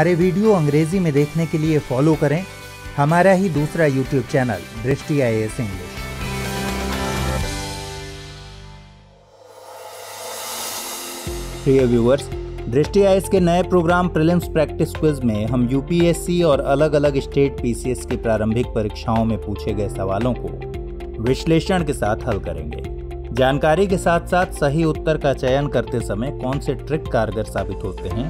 हमारे वीडियो अंग्रेजी में देखने के लिए फॉलो करें हमारा ही दूसरा YouTube channel Drishti I S English प्रिय व्यूवर्स दृष्टि आई के नए प्रोग्राम प्रिलिम्स प्रैक्टिस क्विज में हम यूपीएससी और अलग अलग स्टेट पीसीएस की प्रारंभिक परीक्षाओं में पूछे गए सवालों को विश्लेषण के साथ हल करेंगे जानकारी के साथ साथ सही उत्तर का चयन करते समय कौन से ट्रिक कारगर साबित होते हैं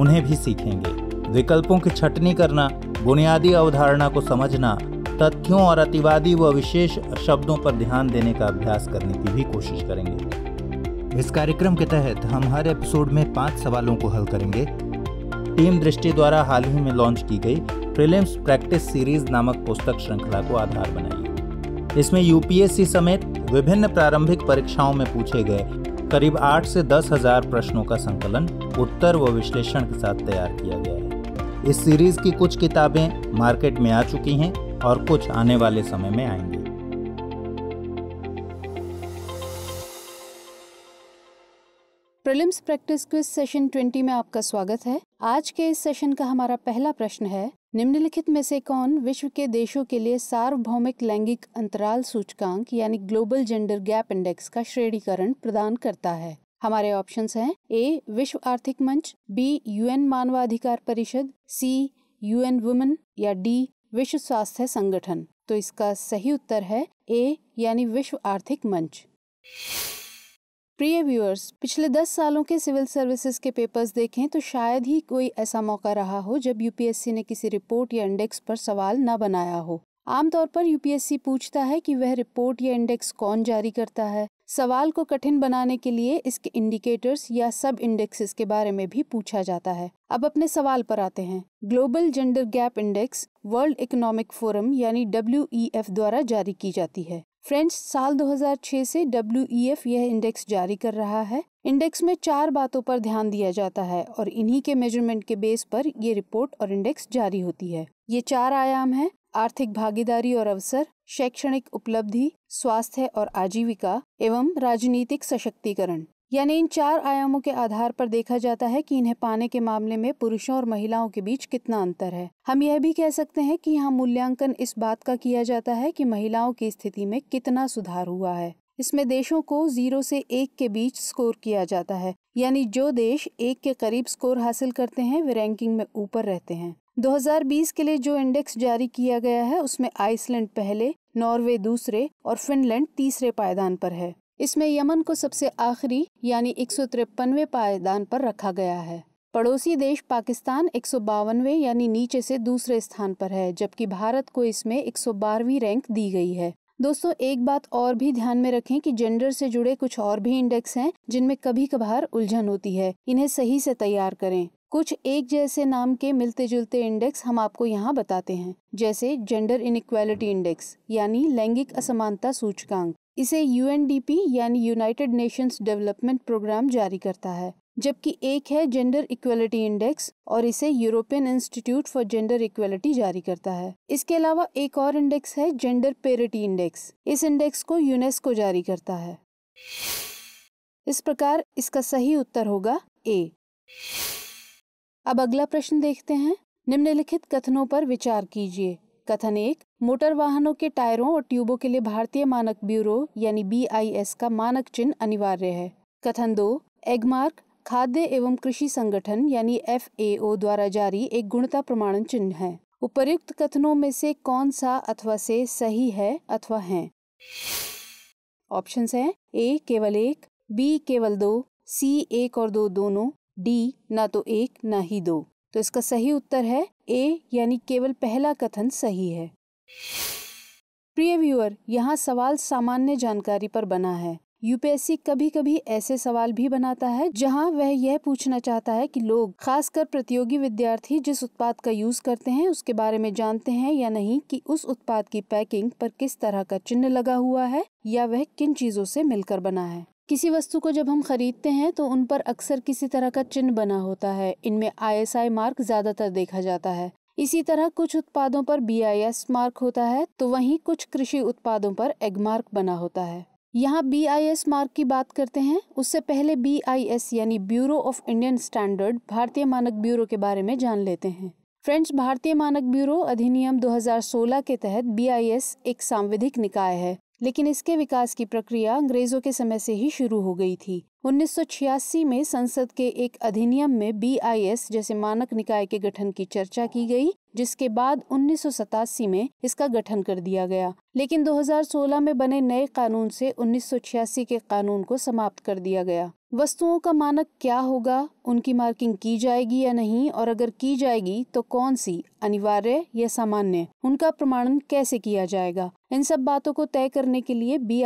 उन्हें भी सीखेंगे विकल्पों की छटनी करना बुनियादी अवधारणा को समझना तथ्यों और अतिवादी व विशेष शब्दों पर ध्यान देने का अभ्यास करने की भी कोशिश करेंगे इस कार्यक्रम के तहत हम हर एपिसोड में पांच सवालों को हल करेंगे टीम दृष्टि द्वारा हाल ही में लॉन्च की गई प्रिलिम्स प्रैक्टिस सीरीज नामक पुस्तक श्रृंखला को आधार बनाइए इसमें यूपीएससी समेत विभिन्न प्रारंभिक परीक्षाओं में पूछे गए करीब आठ से दस हजार प्रश्नों का संकलन उत्तर व विश्लेषण के साथ तैयार किया गया इस सीरीज की कुछ किताबें मार्केट में आ चुकी हैं और कुछ आने वाले समय में आएंगी प्रिलिम्स प्रैक्टिस क्विज सेशन 20 में आपका स्वागत है आज के इस सेशन का हमारा पहला प्रश्न है निम्नलिखित में से कौन विश्व के देशों के लिए सार्वभौमिक लैंगिक अंतराल सूचकांक यानी ग्लोबल जेंडर गैप इंडेक्स का श्रेणीकरण प्रदान करता है हमारे ऑप्शंस हैं ए विश्व आर्थिक मंच बी यूएन मानवाधिकार परिषद सी यूएन वुमेन या डी विश्व स्वास्थ्य संगठन तो इसका सही उत्तर है ए यानी विश्व आर्थिक मंच प्रिय व्यूअर्स पिछले दस सालों के सिविल सर्विसेज के पेपर्स देखें तो शायद ही कोई ऐसा मौका रहा हो जब यूपीएससी ने किसी रिपोर्ट या इंडेक्स पर सवाल न बनाया हो आमतौर पर यूपीएससी पूछता है कि वह रिपोर्ट या इंडेक्स कौन जारी करता है सवाल को कठिन बनाने के लिए इसके इंडिकेटर्स या सब इंडेक्सेस के बारे में भी पूछा जाता है अब अपने सवाल पर आते हैं global gender gap index world economic forum यानी डब्ल्यू e द्वारा जारी की जाती है फ्रेंच साल 2006 से डब्ल्यू e यह इंडेक्स जारी कर रहा है इंडेक्स में चार बातों पर ध्यान दिया जाता है और इन्हीं के मेजरमेंट के बेस पर ये रिपोर्ट और इंडेक्स जारी होती है ये चार आयाम हैं आर्थिक भागीदारी और अवसर शैक्षणिक उपलब्धि स्वास्थ्य और आजीविका एवं राजनीतिक सशक्तिकरण यानी इन चार आयामों के आधार पर देखा जाता है कि इन्हें पाने के मामले में पुरुषों और महिलाओं के बीच कितना अंतर है हम यह भी कह सकते हैं कि यहाँ मूल्यांकन इस बात का किया जाता है कि महिलाओं की स्थिति में कितना सुधार हुआ है इसमें देशों को जीरो से एक के बीच स्कोर किया जाता है यानी जो देश एक के करीब स्कोर हासिल करते हैं वे रैंकिंग में ऊपर रहते हैं 2020 के लिए जो इंडेक्स जारी किया गया है उसमें आइसलैंड पहले नॉर्वे दूसरे और फिनलैंड तीसरे पायदान पर है इसमें यमन को सबसे आखिरी यानी एक पायदान पर रखा गया है पड़ोसी देश पाकिस्तान एक यानी नीचे से दूसरे स्थान पर है जबकि भारत को इसमें एक रैंक दी गई है दोस्तों एक बात और भी ध्यान में रखें कि जेंडर से जुड़े कुछ और भी इंडेक्स हैं जिनमें कभी कभार उलझन होती है इन्हें सही से तैयार करें कुछ एक जैसे नाम के मिलते जुलते इंडेक्स हम आपको यहाँ बताते हैं जैसे जेंडर इनक्वालिटी इंडेक्स यानी लैंगिक असमानता सूचकांक इसे यूएनडीपी यानी यूनाइटेड नेशंस डेवलपमेंट प्रोग्राम जारी करता है जबकि एक है जेंडर इक्वलिटी इंडेक्स और इसे European Institute for gender equality जारी करता है इसके अलावा एक और इंडेक्स है जेंडर पेरिटी इंडेक्स इस इंडेक्स को यूनेस्को जारी करता है इस प्रकार इसका सही उत्तर होगा ए अब अगला प्रश्न देखते हैं निम्नलिखित कथनों पर विचार कीजिए कथन एक मोटर वाहनों के टायरों और ट्यूबों के लिए भारतीय मानक ब्यूरो यानी बी का मानक चिन्ह अनिवार्य है कथन दो एगमार्क खाद्य एवं कृषि संगठन यानी एफ द्वारा जारी एक गुणता प्रमाणन चिन्ह है उपर्युक्त कथनों में से कौन सा अथवा से सही है अथवा है ऑप्शन है ए केवल एक बी केवल दो सी एक और दो दोनों डी ना तो एक ना ही दो तो इसका सही उत्तर है ए यानी केवल पहला कथन सही है प्रिय व्यूअर यहाँ सवाल सामान्य जानकारी पर बना है यूपीएससी कभी कभी ऐसे सवाल भी बनाता है जहाँ वह यह पूछना चाहता है कि लोग खासकर प्रतियोगी विद्यार्थी जिस उत्पाद का यूज करते हैं उसके बारे में जानते हैं या नहीं कि उस उत्पाद की पैकिंग पर किस तरह का चिन्ह लगा हुआ है या वह किन चीजों से मिलकर बना है किसी वस्तु को जब हम खरीदते हैं तो उन पर अक्सर किसी तरह का चिन्ह बना होता है इनमें आईएसआई मार्क ज़्यादातर देखा जाता है इसी तरह कुछ उत्पादों पर बीआईएस मार्क होता है तो वहीं कुछ कृषि उत्पादों पर एग मार्क बना होता है यहाँ बीआईएस मार्क की बात करते हैं उससे पहले बीआईएस यानी ब्यूरो ऑफ इंडियन स्टैंडर्ड भारतीय मानक ब्यूरो के बारे में जान लेते हैं फ्रेंच भारतीय मानक ब्यूरो अधिनियम 2016 के तहत बीआईएस एक सांविधिक निकाय है लेकिन इसके विकास की प्रक्रिया अंग्रेजों के समय से ही शुरू हो गई थी 1986 में संसद के एक अधिनियम में बी जैसे मानक निकाय के गठन की चर्चा की गई जिसके बाद उन्नीस में इसका गठन कर दिया गया लेकिन 2016 में बने नए कानून से 1986 के कानून को समाप्त कर दिया गया वस्तुओं का मानक क्या होगा उनकी मार्किंग की जाएगी या नहीं और अगर की जाएगी तो कौन सी अनिवार्य या सामान्य उनका प्रमाणन कैसे किया जाएगा इन सब बातों को तय करने के लिए बी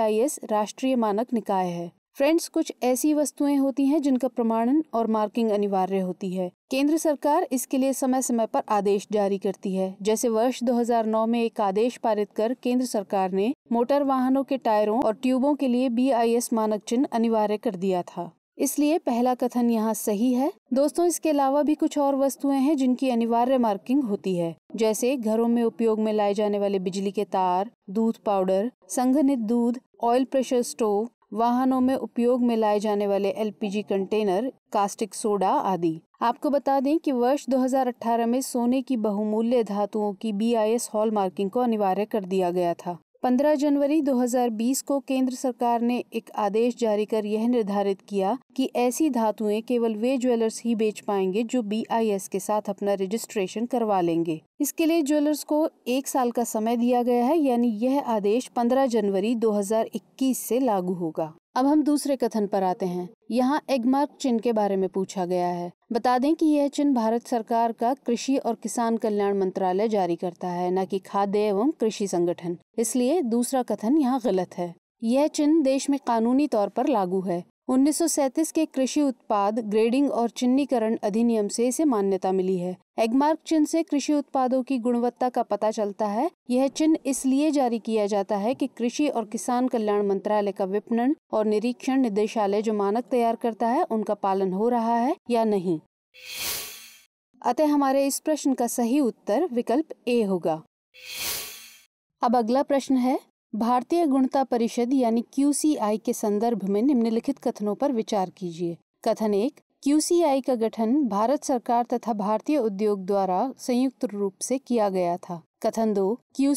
राष्ट्रीय मानक निकाय है फ्रेंड्स कुछ ऐसी वस्तुएं होती हैं जिनका प्रमाणन और मार्किंग अनिवार्य होती है केंद्र सरकार इसके लिए समय समय पर आदेश जारी करती है जैसे वर्ष 2009 में एक आदेश पारित कर केंद्र सरकार ने मोटर वाहनों के टायरों और ट्यूबों के लिए एस मानक चिन्ह अनिवार्य कर दिया था इसलिए पहला कथन यहाँ सही है दोस्तों इसके अलावा भी कुछ और वस्तुएं हैं जिनकी अनिवार्य मार्किंग होती है जैसे घरों में उपयोग में लाए जाने वाले बिजली के तार दूध पाउडर संघनित दूध ऑयल प्रेशर स्टोव वाहनों में उपयोग में लाए जाने वाले एलपीजी कंटेनर कास्टिक सोडा आदि आपको बता दें कि वर्ष 2018 में सोने की बहुमूल्य धातुओं की बीआईएस हॉल मार्किंग को अनिवार्य कर दिया गया था पंद्रह जनवरी 2020 को केंद्र सरकार ने एक आदेश जारी कर यह निर्धारित किया कि ऐसी धातुएं केवल वे ज्वेलर्स ही बेच पाएंगे जो बीआईएस के साथ अपना रजिस्ट्रेशन करवा लेंगे इसके लिए ज्वेलर्स को एक साल का समय दिया गया है यानी यह आदेश 15 जनवरी 2021 से लागू होगा अब हम दूसरे कथन पर आते हैं यहाँ एगमार्क चिन्ह के बारे में पूछा गया है बता दें कि यह चिन्ह भारत सरकार का कृषि और किसान कल्याण मंत्रालय जारी करता है न कि खाद्य एवं कृषि संगठन इसलिए दूसरा कथन यहाँ गलत है यह चिन्ह देश में कानूनी तौर पर लागू है 1937 के कृषि उत्पाद ग्रेडिंग और चिन्हीकरण अधिनियम से इसे मान्यता मिली है एगमार्क चिन्ह से कृषि उत्पादों की गुणवत्ता का पता चलता है यह चिन्ह इसलिए जारी किया जाता है कि कृषि और किसान कल्याण मंत्रालय का विपणन और निरीक्षण निदेशालय जो मानक तैयार करता है उनका पालन हो रहा है या नहीं अतः हमारे इस प्रश्न का सही उत्तर विकल्प ए होगा अब अगला प्रश्न है भारतीय गुणता परिषद यानी क्यू के संदर्भ में निम्नलिखित कथनों पर विचार कीजिए कथन एक क्यू का गठन भारत सरकार तथा भारतीय उद्योग द्वारा संयुक्त रूप से किया गया था कथन दो क्यू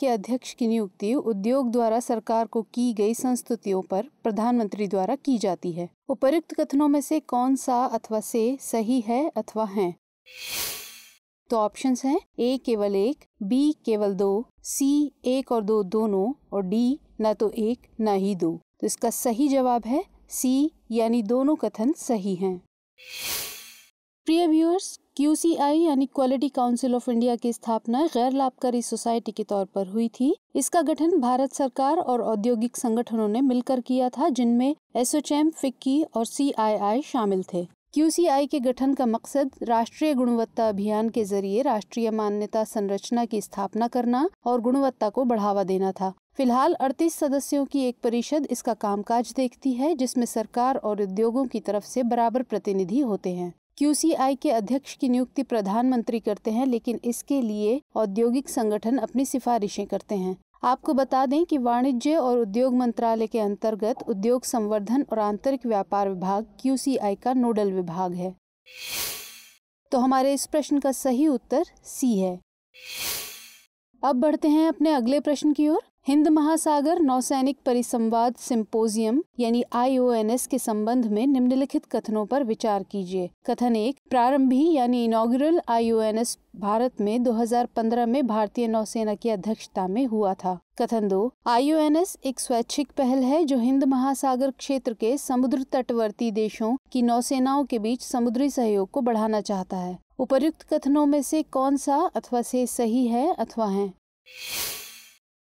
के अध्यक्ष की नियुक्ति उद्योग द्वारा सरकार को की गई संस्तुतियों पर प्रधानमंत्री द्वारा की जाती है उपयुक्त कथनों में से कौन सा अथवा से सही है अथवा है तो ऑप्शंस हैं ए केवल एक बी केवल दो सी एक और दो दोनों और डी ना तो एक ना ही दो तो इसका सही जवाब है सी यानी दोनों कथन सही हैं प्रिय व्यूअर्स क्यूसीआई यानी क्वालिटी काउंसिल ऑफ इंडिया की स्थापना गैर लाभकारी सोसाइटी के तौर पर हुई थी इसका गठन भारत सरकार और औद्योगिक संगठनों ने मिलकर किया था जिनमें एसोचैम फिक्की और आई शामिल थे क्यू के गठन का मकसद राष्ट्रीय गुणवत्ता अभियान के जरिए राष्ट्रीय मान्यता संरचना की स्थापना करना और गुणवत्ता को बढ़ावा देना था फिलहाल 38 सदस्यों की एक परिषद इसका कामकाज देखती है जिसमें सरकार और उद्योगों की तरफ से बराबर प्रतिनिधि होते हैं क्यू के अध्यक्ष की नियुक्ति प्रधानमंत्री करते हैं लेकिन इसके लिए औद्योगिक संगठन अपनी सिफारिशें करते हैं आपको बता दें कि वाणिज्य और उद्योग मंत्रालय के अंतर्गत उद्योग संवर्धन और आंतरिक व्यापार विभाग क्यूसीआई का नोडल विभाग है तो हमारे इस प्रश्न का सही उत्तर सी है अब बढ़ते हैं अपने अगले प्रश्न की ओर हिंद महासागर नौसैनिक परिसंवाद सिंपोजियम यानी आईओएनएस के संबंध में निम्नलिखित कथनों पर विचार कीजिए कथन एक प्रारंभी यानी इनोग्रल आईओएनएस भारत में 2015 में भारतीय नौसेना की अध्यक्षता में हुआ था कथन दो आईओएनएस एक स्वैच्छिक पहल है जो हिंद महासागर क्षेत्र के समुद्र तटवर्ती देशों की नौसेनाओं के बीच समुद्री सहयोग को बढ़ाना चाहता है उपर्युक्त कथनों में से कौन सा अथवा से सही है अथवा है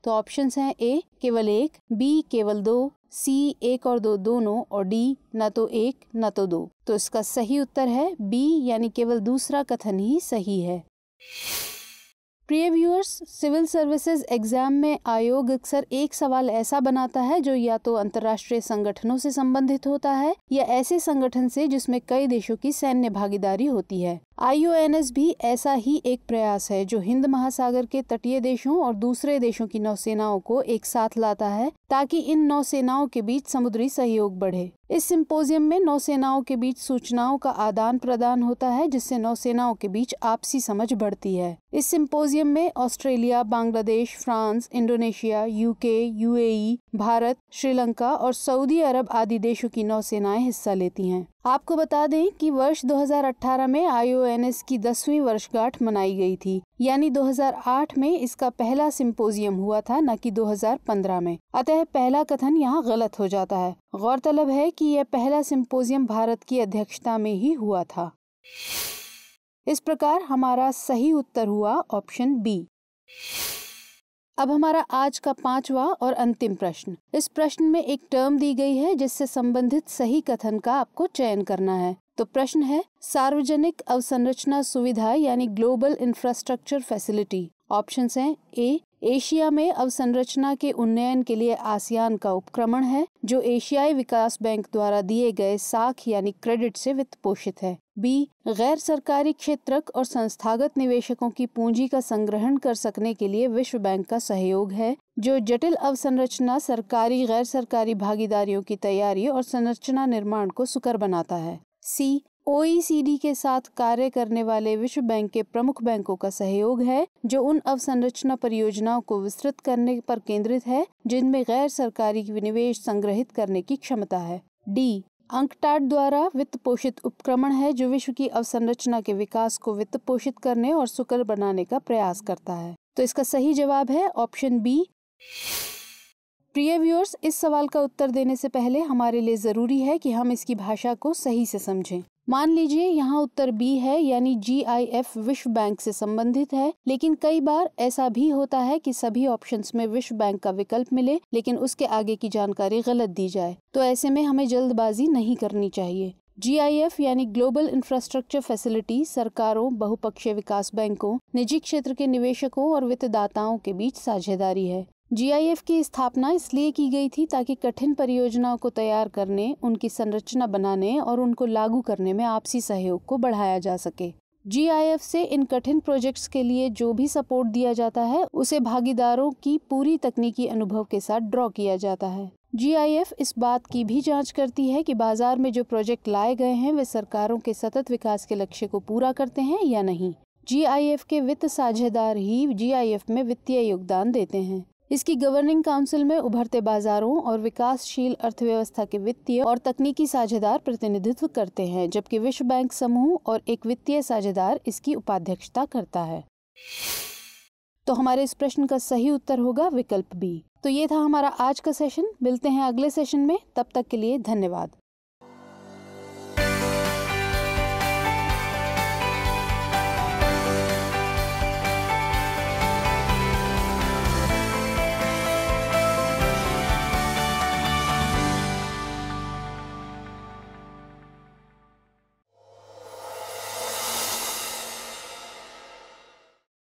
तो ऑप्शन हैं ए केवल एक बी केवल दो सी एक और दो दोनों और डी न तो एक न तो दो तो इसका सही उत्तर है बी यानी केवल दूसरा कथन ही सही है प्रिय व्यूअर्स सिविल सर्विसेज एग्ज़ाम में आयोग अक्सर एक सवाल ऐसा बनाता है जो या तो अंतर्राष्ट्रीय संगठनों से संबंधित होता है या ऐसे संगठन से जिसमें कई देशों की सैन्य भागीदारी होती है आईओएनएस भी ऐसा ही एक प्रयास है जो हिंद महासागर के तटीय देशों और दूसरे देशों की नौसेनाओं को एक साथ लाता है ताकि इन नौसेनाओं के बीच समुद्री सहयोग बढ़े इस सिंपोजियम में नौसेनाओं के बीच सूचनाओं का आदान प्रदान होता है जिससे नौसेनाओं के बीच आपसी समझ बढ़ती है इस सिंपोजियम में Australia Bangladesh France Indonesia UK UAE, Bharat Sri Lanka और सऊदी अरब आदि देशों की नौसेनाएं हिस्सा लेती हैं आपको बता दें कि वर्ष 2018 में आईओएनएस की दसवीं वर्षगांठ मनाई गई थी यानी 2008 में इसका पहला सिंपोजियम हुआ था न कि 2015 में अतः पहला कथन यहाँ गलत हो जाता है गौरतलब है कि यह पहला सिंपोजियम भारत की अध्यक्षता में ही हुआ था इस प्रकार हमारा सही उत्तर हुआ ऑप्शन बी अब हमारा आज का पांचवा और अंतिम प्रश्न इस प्रश्न में एक टर्म दी गई है जिससे संबंधित सही कथन का आपको चयन करना है तो प्रश्न है सार्वजनिक अवसंरचना सुविधा यानी ग्लोबल इंफ्रास्ट्रक्चर फैसिलिटी ऑप्शन हैं ए एशिया में अवसंरचना के उन्नयन के लिए आसियान का उपक्रमण है जो एशियाई विकास बैंक द्वारा दिए गए साख यानी क्रेडिट से वित्त पोषित है बी गैर सरकारी क्षेत्रक और संस्थागत निवेशकों की पूंजी का संग्रहण कर सकने के लिए विश्व बैंक का सहयोग है जो जटिल अवसंरचना सरकारी गैर सरकारी भागीदारियों की तैयारी और संरचना निर्माण को सुकर बनाता है सी ओईसीडी e के साथ कार्य करने वाले विश्व बैंक के प्रमुख बैंकों का सहयोग है जो उन अवसंरचना परियोजनाओं को विस्तृत करने पर केंद्रित है जिनमें गैर सरकारी विनिवेश संग्रहित करने की क्षमता है डी अंकटाट द्वारा वित्त पोषित उपक्रमण है जो विश्व की अवसंरचना के विकास को वित्त पोषित करने और सुकर बनाने का प्रयास करता है तो इसका सही जवाब है ऑप्शन बी प्रिय व्यूअर्स इस सवाल का उत्तर देने से पहले हमारे लिए ज़रूरी है कि हम इसकी भाषा को सही से समझें मान लीजिए यहाँ उत्तर बी है यानी जी आई एफ विश्व बैंक से संबंधित है लेकिन कई बार ऐसा भी होता है कि सभी ऑप्शंस में विश्व बैंक का विकल्प मिले लेकिन उसके आगे की जानकारी गलत दी जाए तो ऐसे में हमें जल्दबाजी नहीं करनी चाहिए जी आई एफ यानी ग्लोबल इंफ्रास्ट्रक्चर फैसिलिटी सरकारों बहुपक्षीय विकास बैंकों निजी क्षेत्र के निवेशकों और वित्तदाताओं के बीच साझेदारी है जीआईएफ की स्थापना इसलिए की गई थी ताकि कठिन परियोजनाओं को तैयार करने उनकी संरचना बनाने और उनको लागू करने में आपसी सहयोग को बढ़ाया जा सके जीआईएफ से इन कठिन प्रोजेक्ट्स के लिए जो भी सपोर्ट दिया जाता है उसे भागीदारों की पूरी तकनीकी अनुभव के साथ ड्रॉ किया जाता है जीआईएफ इस बात की भी जांच करती है कि बाजार में जो प्रोजेक्ट लाए गए हैं वे सरकारों के सतत विकास के लक्ष्य को पूरा करते हैं या नहीं जीआईएफ के वित्त साझेदार ही जीआईएफ में वित्तीय योगदान देते हैं इसकी गवर्निंग काउंसिल में उभरते बाजारों और विकासशील अर्थव्यवस्था के वित्तीय और तकनीकी साझेदार प्रतिनिधित्व करते हैं जबकि विश्व बैंक समूह और एक वित्तीय साझेदार इसकी उपाध्यक्षता करता है तो हमारे इस प्रश्न का सही उत्तर होगा विकल्प बी तो ये था हमारा आज का सेशन मिलते हैं अगले सेशन में तब तक के लिए धन्यवाद